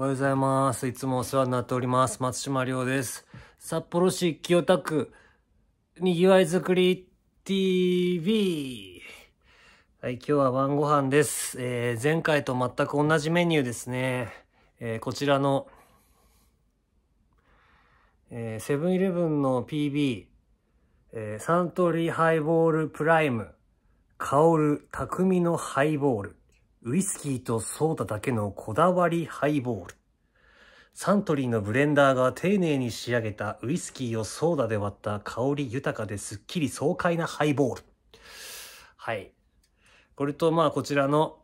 おはようございます。いつもお世話になっております。松島亮です。札幌市清田区、にぎわいづくり TV。はい、今日は晩ご飯です。えー、前回と全く同じメニューですね。えー、こちらの、えー、セブンイレブンの PB、えー、サントリーハイボールプライム、香る匠のハイボール。ウイスキーとソーダだけのこだわりハイボール。サントリーのブレンダーが丁寧に仕上げたウイスキーをソーダで割った香り豊かですっきり爽快なハイボール。はい。これとまあこちらの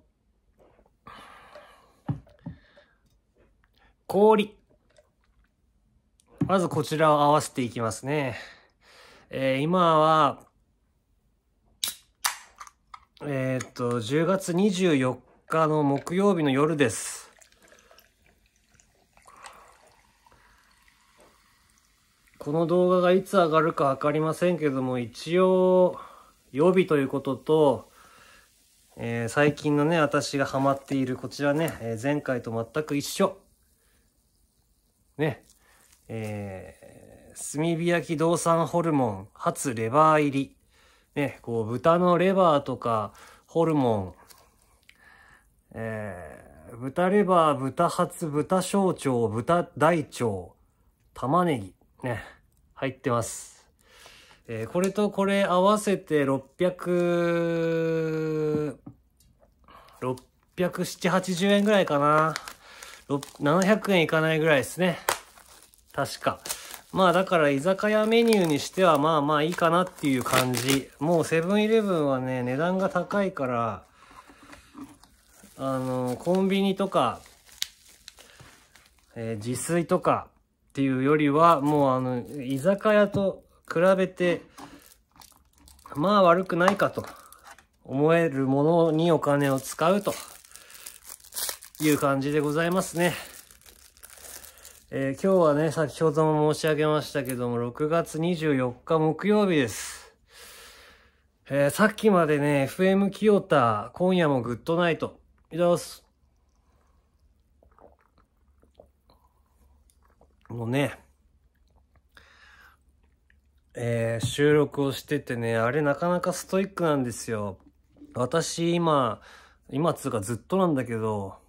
氷。まずこちらを合わせていきますね。えー、今はえー、っと、10月24日の木曜日の夜です。この動画がいつ上がるかわかりませんけども、一応、予備ということと、えー、最近のね、私がハマっているこちらね、えー、前回と全く一緒。ね、えー、炭火焼き動産ホルモン、初レバー入り。ね、こう、豚のレバーとか、ホルモン、えー、豚レバー、豚発、豚小腸、豚大腸、玉ねぎ、ね、入ってます。えー、これとこれ合わせて600、670円ぐらいかな。700円いかないぐらいですね。確か。まあだから居酒屋メニューにしてはまあまあいいかなっていう感じ。もうセブンイレブンはね、値段が高いから、あの、コンビニとか、えー、自炊とかっていうよりは、もうあの、居酒屋と比べて、まあ悪くないかと思えるものにお金を使うという感じでございますね。えー、今日はね、先ほども申し上げましたけども、6月24日木曜日です。えー、さっきまでね、FM 清田、今夜もグッドナイト。いただきます。もうね、えー、収録をしててね、あれなかなかストイックなんですよ。私今、今つうかずっとなんだけど、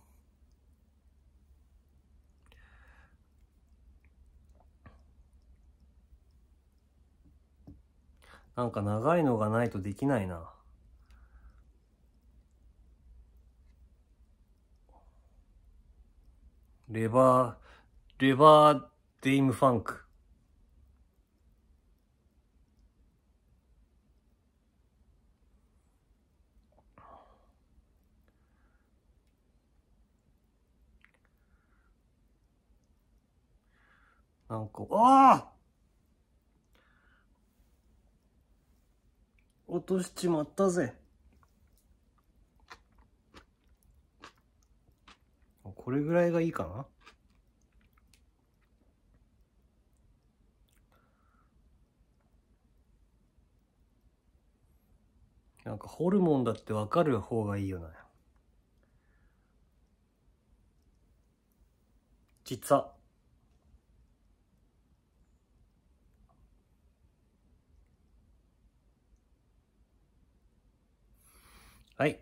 なんか長いのがないとできないな。レバー、レバーデイムファンク。なんか、ああ落としちまったぜこれぐらいがいいかななんかホルモンだって分かる方がいいよな。実は。はい。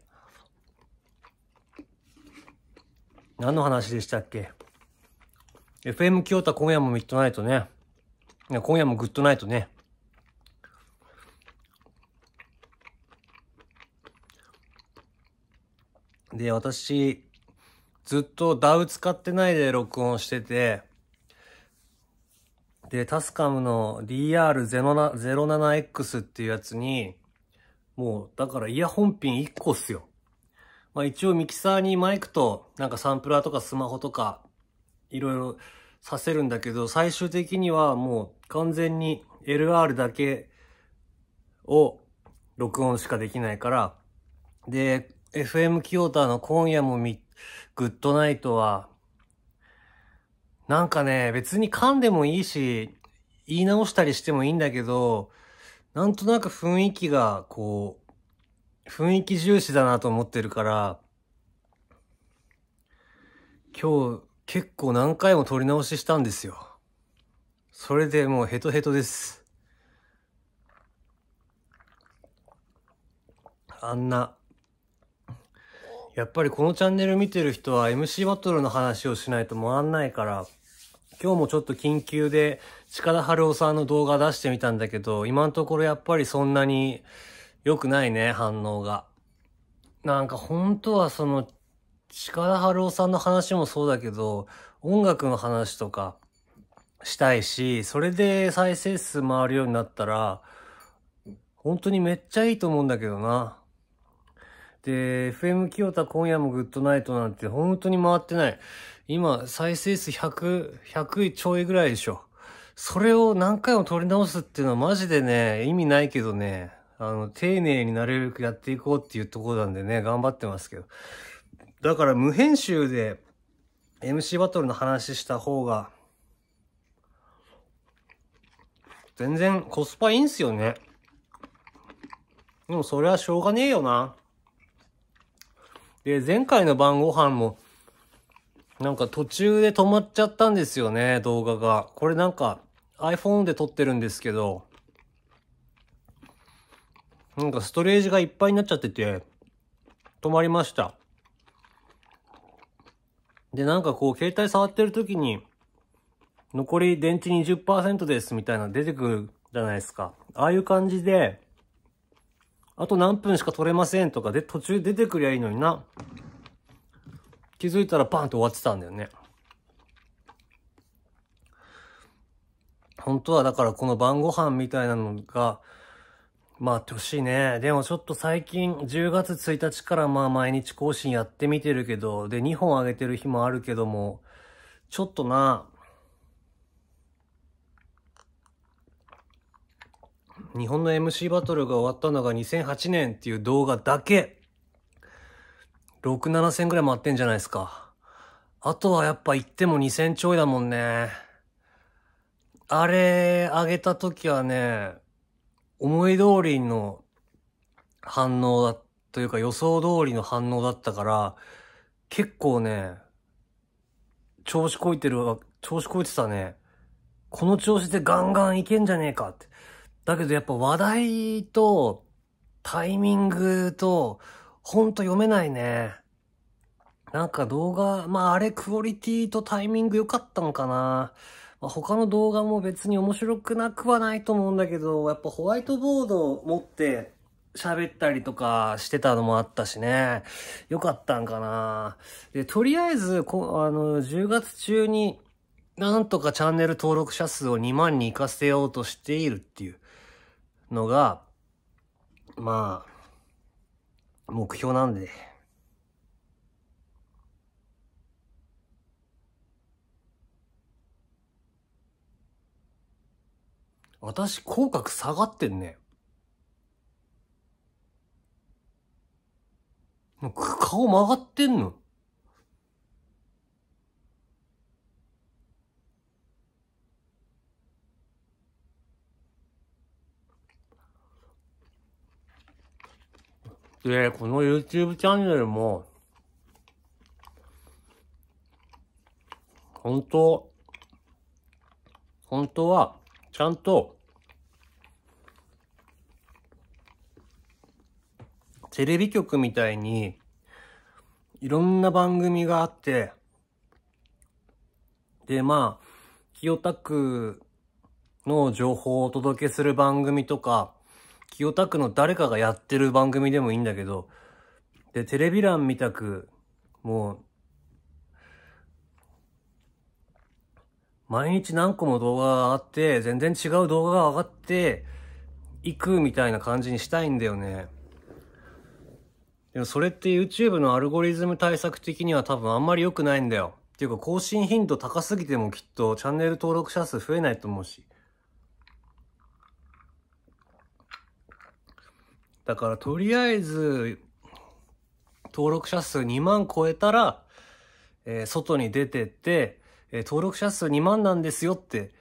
何の話でしたっけ ?FM 京太今夜もミッドナイトね。今夜もグッドナイトね。で、私、ずっと DAW 使ってないで録音してて、で、タスカムの DR07X っていうやつに、もう、だからイヤホンピン1個っすよ。まあ一応ミキサーにマイクと、なんかサンプラーとかスマホとか、いろいろさせるんだけど、最終的にはもう完全に LR だけを録音しかできないから、で、FM キータの今夜もみ、グッドナイトは、なんかね、別に噛んでもいいし、言い直したりしてもいいんだけど、なんとなく雰囲気が、こう、雰囲気重視だなと思ってるから、今日結構何回も撮り直ししたんですよ。それでもうヘトヘトです。あんな、やっぱりこのチャンネル見てる人は MC バトルの話をしないと回んないから、今日もちょっと緊急で近田春夫さんの動画出してみたんだけど、今のところやっぱりそんなに良くないね、反応が。なんか本当はその、近田春夫さんの話もそうだけど、音楽の話とかしたいし、それで再生数回るようになったら、本当にめっちゃいいと思うんだけどな。で、FM 清田今夜もグッドナイトなんて本当に回ってない。今、再生数100、100ちょいぐらいでしょ。それを何回も撮り直すっていうのはマジでね、意味ないけどね、あの、丁寧になるくやっていこうっていうところなんでね、頑張ってますけど。だから無編集で MC バトルの話した方が、全然コスパいいんすよね。でもそれはしょうがねえよな。で、前回の晩ご飯も、なんか途中で止まっちゃったんですよね、動画が。これなんか iPhone で撮ってるんですけど、なんかストレージがいっぱいになっちゃってて、止まりました。で、なんかこう、携帯触ってる時に、残り電池20%ですみたいな出てくるじゃないですか。ああいう感じで、あと何分しか取れませんとかで途中出てくりゃいいのにな。気づいたらバンって終わってたんだよね。本当はだからこの晩ご飯みたいなのが、まあ、ってほしいね。でもちょっと最近、10月1日からまあ毎日更新やってみてるけど、で、2本上げてる日もあるけども、ちょっとな、日本の MC バトルが終わったのが2008年っていう動画だけ6、7千ぐらい回ってんじゃないですか。あとはやっぱ行っても2千ちょいだもんね。あれ、あげた時はね、思い通りの反応だ、というか予想通りの反応だったから、結構ね、調子こいてるわ、調子こいてたね。この調子でガンガンいけんじゃねえかって。だけどやっぱ話題と、タイミングと、ほんと読めないね。なんか動画、まああれクオリティとタイミング良かったのかな。まあ、他の動画も別に面白くなくはないと思うんだけど、やっぱホワイトボード持って喋ったりとかしてたのもあったしね。よかったんかな。で、とりあえず、こあの、10月中になんとかチャンネル登録者数を2万に活かせようとしているっていうのが、まあ、目標なんで。私、口角下がってんね。顔曲がってんので、この YouTube チャンネルも、本当、本当は、ちゃんと、テレビ局みたいに、いろんな番組があって、で、まあ、清田区の情報をお届けする番組とか、清田区の誰かがやってる番組でもいいんだけど、で、テレビ欄見たく、もう、毎日何個も動画が上がって、全然違う動画が上がって、いくみたいな感じにしたいんだよね。でもそれって YouTube のアルゴリズム対策的には多分あんまり良くないんだよ。っていうか更新頻度高すぎてもきっとチャンネル登録者数増えないと思うし。だからとりあえず、登録者数2万超えたら、えー、外に出てって、えー、登録者数2万なんですよって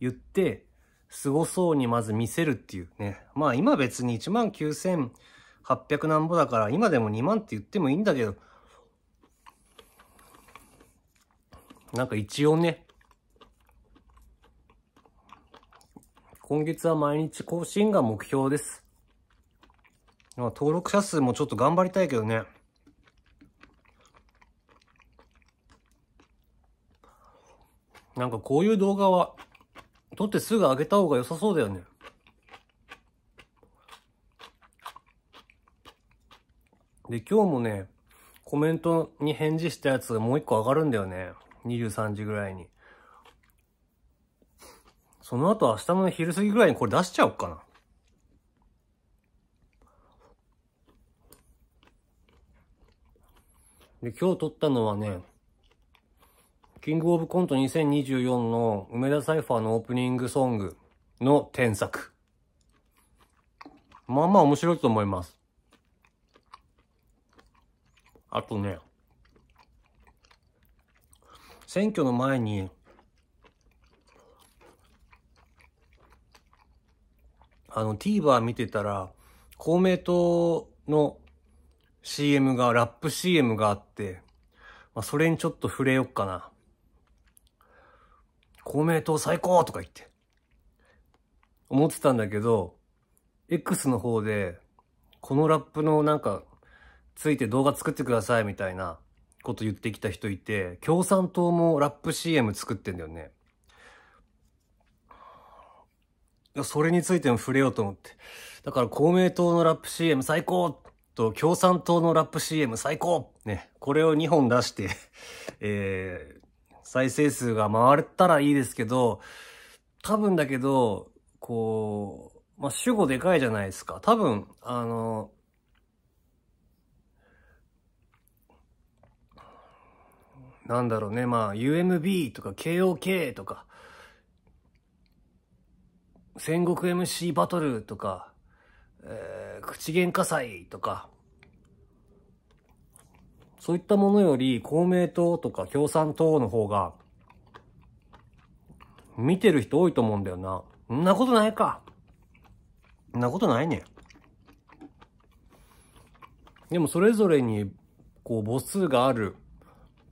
言って、凄そうにまず見せるっていうね。まあ今別に1万9800なんぼだから、今でも2万って言ってもいいんだけど、なんか一応ね、今月は毎日更新が目標です。まあ、登録者数もちょっと頑張りたいけどね。なんかこういう動画は、撮ってすぐ上げた方が良さそうだよね。で、今日もね、コメントに返事したやつがもう一個上がるんだよね。23時ぐらいに。その後明日の昼過ぎぐらいにこれ出しちゃおっかな。で、今日撮ったのはね、キングオブコント2024の梅田サイファーのオープニングソングの添削。まあまあ面白いと思います。あとね、選挙の前に、あの、TVer 見てたら、公明党の CM が、ラップ CM があって、まあ、それにちょっと触れよっかな。公明党最高とか言って、思ってたんだけど、X の方で、このラップのなんか、ついて動画作ってくださいみたいなこと言ってきた人いて、共産党もラップ CM 作ってんだよね。それについても触れようと思って。だから公明党のラップ CM 最高と、共産党のラップ CM 最高ね、これを2本出してえー、再生数が回ったらいいですけど、多分だけど、こう、まあ、主語でかいじゃないですか。多分、あの、なんだろうね、まあ、UMB とか KOK とか、戦国 MC バトルとか、えー、口喧嘩祭とか、そういったものより公明党とか共産党の方が、見てる人多いと思うんだよな。んなことないか。んなことないね。でもそれぞれに、こう、母数がある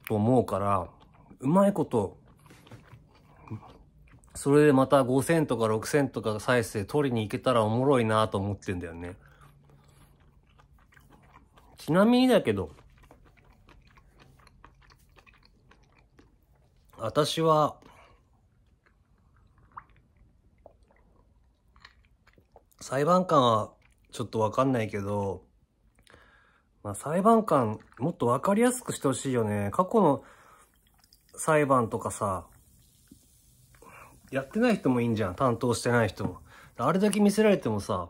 と思うから、うまいこと、それでまた5000とか6000とか再生取りに行けたらおもろいなと思ってんだよね。ちなみにだけど、私は、裁判官はちょっとわかんないけど、まあ、裁判官もっとわかりやすくしてほしいよね。過去の裁判とかさ、やってない人もいいんじゃん。担当してない人も。あれだけ見せられてもさ、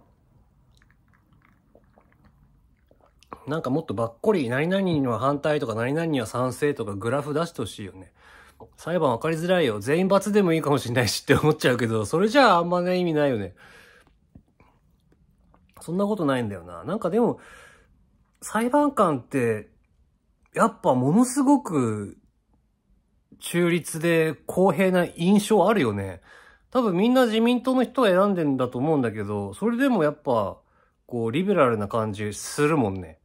なんかもっとばっこり、何々には反対とか、何々には賛成とか、グラフ出してほしいよね。裁判分かりづらいよ。全員罰でもいいかもしんないしって思っちゃうけど、それじゃああんまね、意味ないよね。そんなことないんだよな。なんかでも、裁判官って、やっぱものすごく中立で公平な印象あるよね。多分みんな自民党の人は選んでんだと思うんだけど、それでもやっぱ、こう、リベラルな感じするもんね。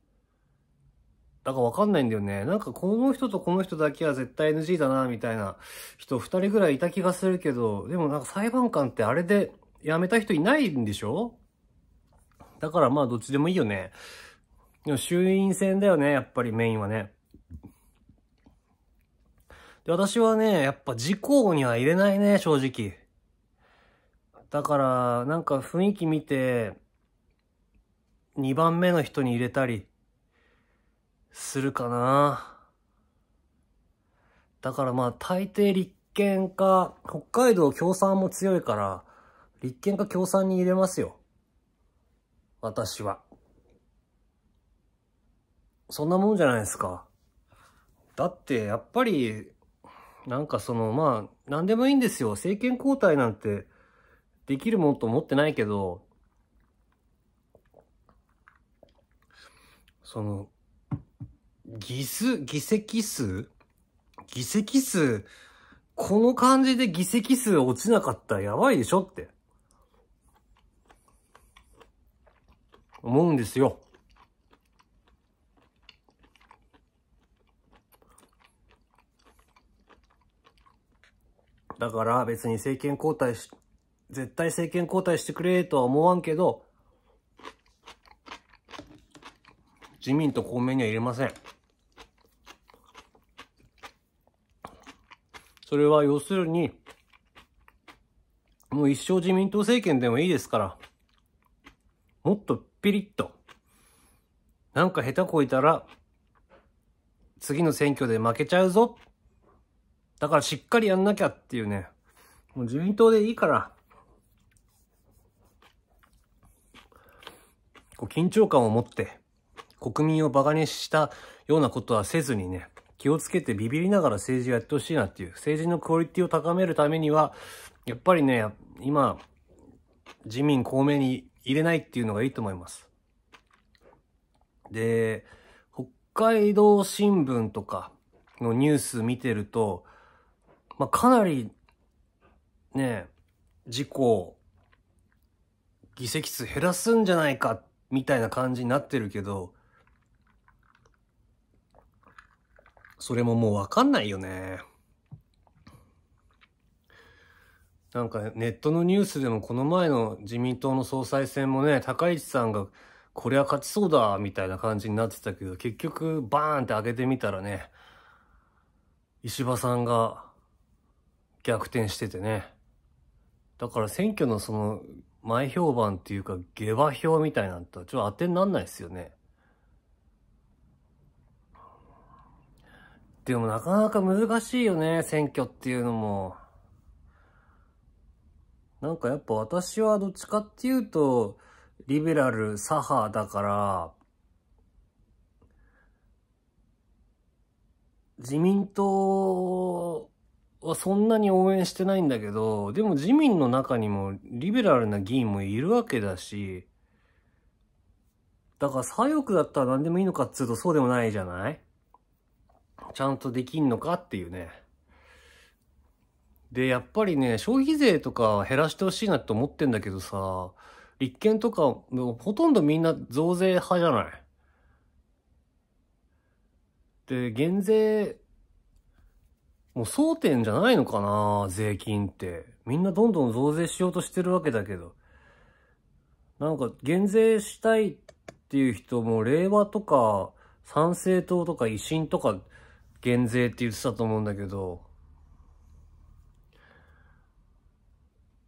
だからわかんないんだよね。なんかこの人とこの人だけは絶対 NG だな、みたいな人二人ぐらいいた気がするけど、でもなんか裁判官ってあれで辞めた人いないんでしょだからまあどっちでもいいよね。でも衆院選だよね、やっぱりメインはね。で、私はね、やっぱ自公には入れないね、正直。だから、なんか雰囲気見て、2番目の人に入れたり、するかな。だからまあ、大抵立憲か、北海道共産も強いから、立憲か共産に入れますよ。私は。そんなもんじゃないですか。だって、やっぱり、なんかその、まあ、なんでもいいんですよ。政権交代なんてできるもんと思ってないけど、その、議数、議席数議席数、この感じで議席数落ちなかったらやばいでしょって、思うんですよ。だから別に政権交代し、絶対政権交代してくれとは思わんけど、自民と公明には入れません。それは要するに、もう一生自民党政権でもいいですから、もっとピリッと、なんか下手こいたら、次の選挙で負けちゃうぞだからしっかりやんなきゃっていうね。もう自民党でいいから。こう緊張感を持って、国民を馬鹿にしたようなことはせずにね、気をつけてビビりながら政治をやってほしいなっていう、政治のクオリティを高めるためには、やっぱりね、今、自民公明に入れないっていうのがいいと思います。で、北海道新聞とかのニュース見てると、まあ、かなり、ね、事故、議席数減らすんじゃないか、みたいな感じになってるけど、それももうわかんないよね。なんかネットのニュースでもこの前の自民党の総裁選もね、高市さんがこれは勝ちそうだみたいな感じになってたけど、結局バーンって上げてみたらね、石破さんが逆転しててね。だから選挙のその前評判っていうか下馬評みたいなんとちょっと当てになんないですよね。でもなかなか難しいよね、選挙っていうのも。なんかやっぱ私はどっちかっていうと、リベラル左派だから、自民党はそんなに応援してないんだけど、でも自民の中にもリベラルな議員もいるわけだし、だから左翼だったら何でもいいのかっつうとそうでもないじゃないちゃんとできんのかっていうね。で、やっぱりね、消費税とか減らしてほしいなって思ってんだけどさ、立憲とか、ほとんどみんな増税派じゃないで、減税もう争点じゃないのかな税金って。みんなどんどん増税しようとしてるわけだけど。なんか減税したいっていう人も令和とか参政党とか維新とか減税って言ってたと思うんだけど、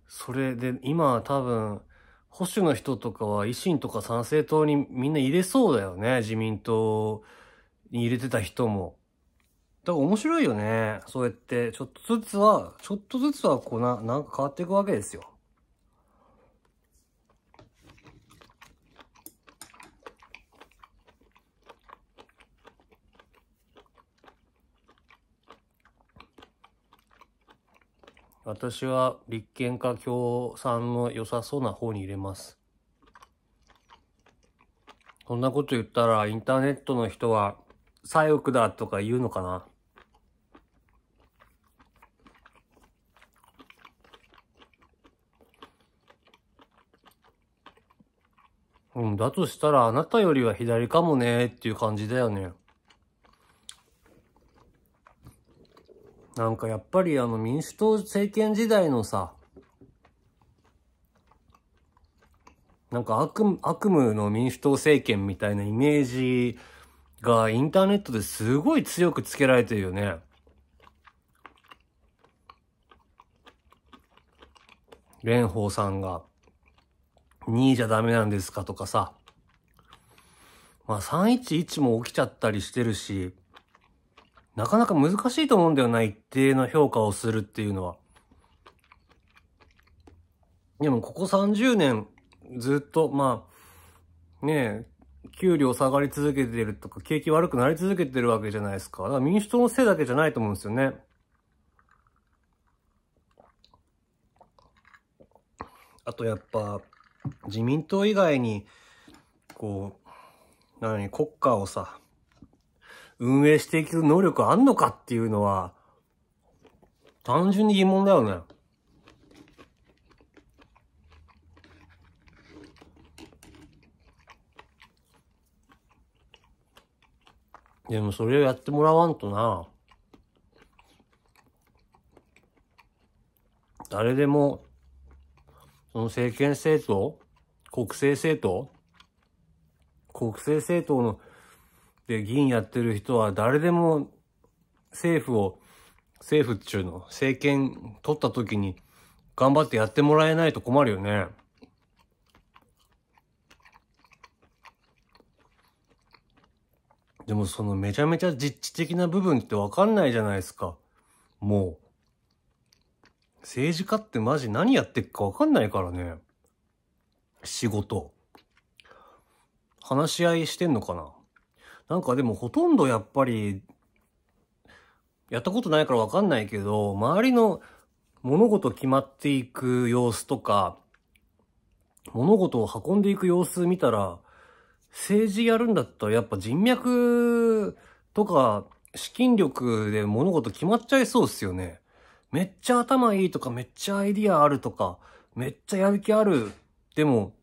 それで今多分保守の人とかは維新とか参政党にみんな入れそうだよね。自民党に入れてた人も。だから面白いよね。そうやって、ちょっとずつは、ちょっとずつはこうな、なんか変わっていくわけですよ。私は立憲か共産の良さそうな方に入れます。こんなこと言ったらインターネットの人は左翼だとか言うのかなうん、だとしたらあなたよりは左かもねっていう感じだよね。なんかやっぱりあの民主党政権時代のさ、なんか悪悪夢の民主党政権みたいなイメージがインターネットですごい強くつけられてるよね。蓮舫さんが。2位じゃダメなんですかとかさ。まあ311も起きちゃったりしてるし、なかなか難しいと思うんだよな、一定の評価をするっていうのは。でもここ30年ずっと、まあ、ねえ、給料下がり続けてるとか、景気悪くなり続けてるわけじゃないですか。だから民主党のせいだけじゃないと思うんですよね。あとやっぱ、自民党以外に、こう、なのに国家をさ、運営していく能力あんのかっていうのは、単純に疑問だよね。でもそれをやってもらわんとな。誰でもその政権政党、国政政党、国政政党ので議員やってる人は誰でも政府を、政府中の政権取った時に頑張ってやってもらえないと困るよね。でもそのめちゃめちゃ実地的な部分ってわかんないじゃないですか。もう。政治家ってマジ何やってっかわかんないからね。仕事。話し合いしてんのかななんかでもほとんどやっぱり、やったことないからわかんないけど、周りの物事決まっていく様子とか、物事を運んでいく様子見たら、政治やるんだったらやっぱ人脈とか資金力で物事決まっちゃいそうっすよね。めっちゃ頭いいとか、めっちゃアイディアあるとか、めっちゃやる気ある。でも、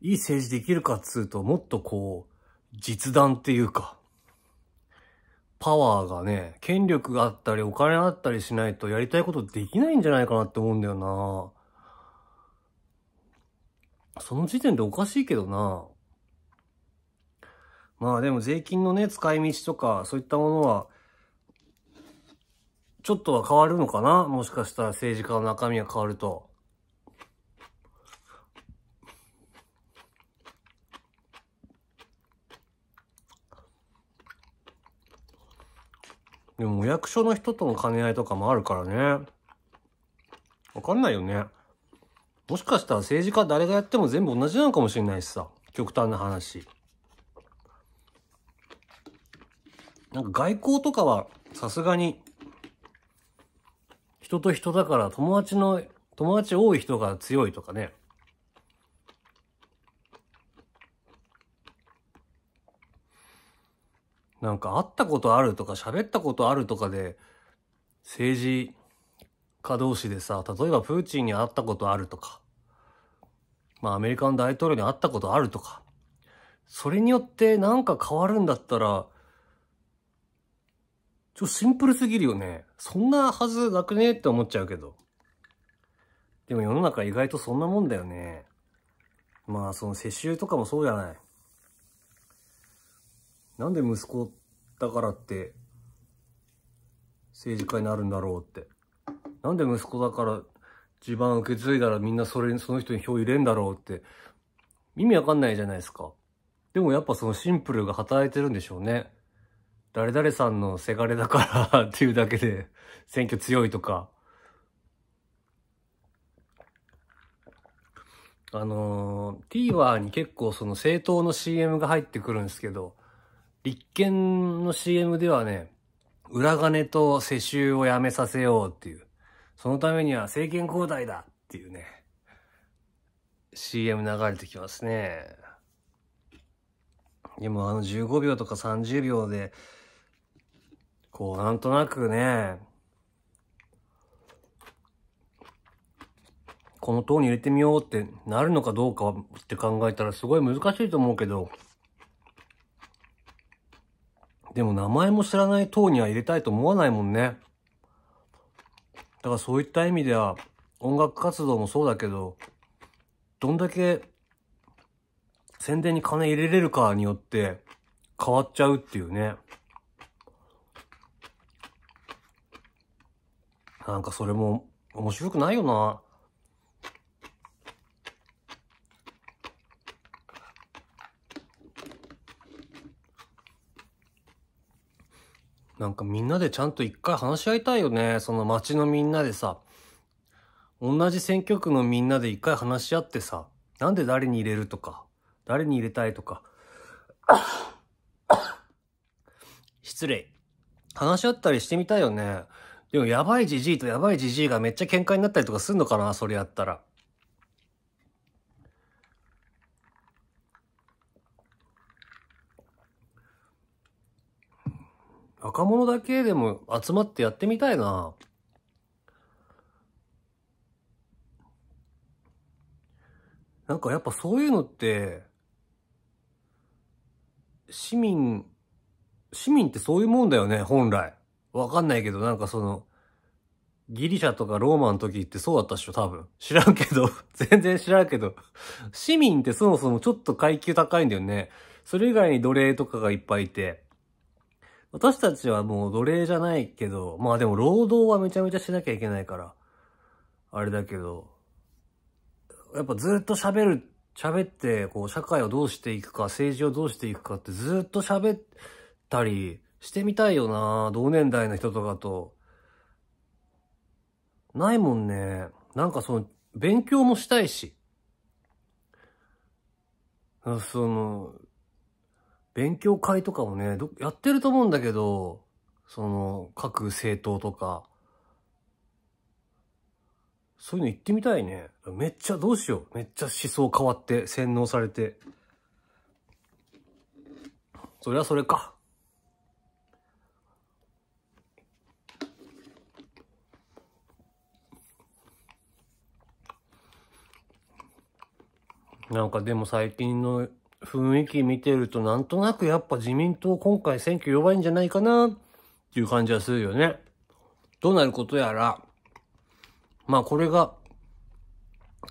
いい政治できるかっつうと、もっとこう、実弾っていうか、パワーがね、権力があったり、お金があったりしないとやりたいことできないんじゃないかなって思うんだよな。その時点でおかしいけどな。まあでも税金のね、使い道とか、そういったものは、ちょっとは変わるのかなもしかしたら政治家の中身が変わると。でも役所の人との兼ね合いとかもあるからね。わかんないよね。もしかしたら政治家誰がやっても全部同じなのかもしれないしさ。極端な話。なんか外交とかはさすがに人と人だから友達の、友達多い人が強いとかね。なんか会ったことあるとか喋ったことあるとかで政治家同士でさ、例えばプーチンに会ったことあるとか、まあアメリカの大統領に会ったことあるとか、それによってなんか変わるんだったら、ちょ、シンプルすぎるよね。そんなはずなくねって思っちゃうけど。でも世の中意外とそんなもんだよね。まあ、その世襲とかもそうじゃない。なんで息子だからって、政治家になるんだろうって。なんで息子だから地盤受け継いだらみんなそれその人に票入れんだろうって、意味わかんないじゃないですか。でもやっぱそのシンプルが働いてるんでしょうね。誰々さんのせがれだからっていうだけで 選挙強いとか、あのー、TVer に結構その政党の CM が入ってくるんですけど、立憲の CM ではね、裏金と世襲をやめさせようっていう、そのためには政権交代だっていうね、CM 流れてきますね。でもあの15秒とか30秒でこう、なんとなくね、この塔に入れてみようってなるのかどうかって考えたらすごい難しいと思うけど、でも名前も知らない塔には入れたいと思わないもんね。だからそういった意味では、音楽活動もそうだけど、どんだけ宣伝に金入れれるかによって変わっちゃうっていうね。なんかそれも面白くないよな。なんかみんなでちゃんと一回話し合いたいよね。その街のみんなでさ。同じ選挙区のみんなで一回話し合ってさ。なんで誰に入れるとか。誰に入れたいとか。失礼。話し合ったりしてみたいよね。でも、やばいじじいとやばいじじいがめっちゃ喧嘩になったりとかすんのかなそれやったら。若者だけでも集まってやってみたいな。なんかやっぱそういうのって、市民、市民ってそういうもんだよね、本来。わかんないけど、なんかその、ギリシャとかローマの時ってそうだったっしょ、多分。知らんけど、全然知らんけど。市民ってそもそもちょっと階級高いんだよね。それ以外に奴隷とかがいっぱいいて。私たちはもう奴隷じゃないけど、まあでも労働はめちゃめちゃしなきゃいけないから、あれだけど、やっぱずっと喋る、喋って、こう、社会をどうしていくか、政治をどうしていくかってずっと喋ったり、してみたいよな同年代の人とかと。ないもんね。なんかその、勉強もしたいし。その、勉強会とかもね、やってると思うんだけど、その、各政党とか。そういうの行ってみたいね。めっちゃ、どうしよう。めっちゃ思想変わって、洗脳されて。そりゃそれか。なんかでも最近の雰囲気見てるとなんとなくやっぱ自民党今回選挙弱いんじゃないかなっていう感じはするよね。どうなることやら、まあこれが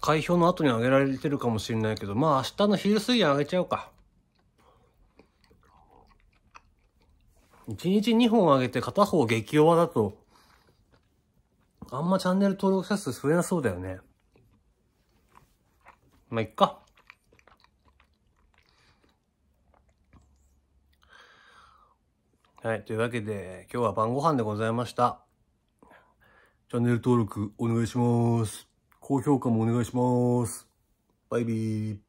開票の後に上げられてるかもしれないけど、まあ明日の昼過ぎに上げちゃうか。1日2本上げて片方激弱だと、あんまチャンネル登録者数増えなそうだよね。まあ、いっか。はい。というわけで、今日は晩ご飯でございました。チャンネル登録お願いします。高評価もお願いします。バイビー。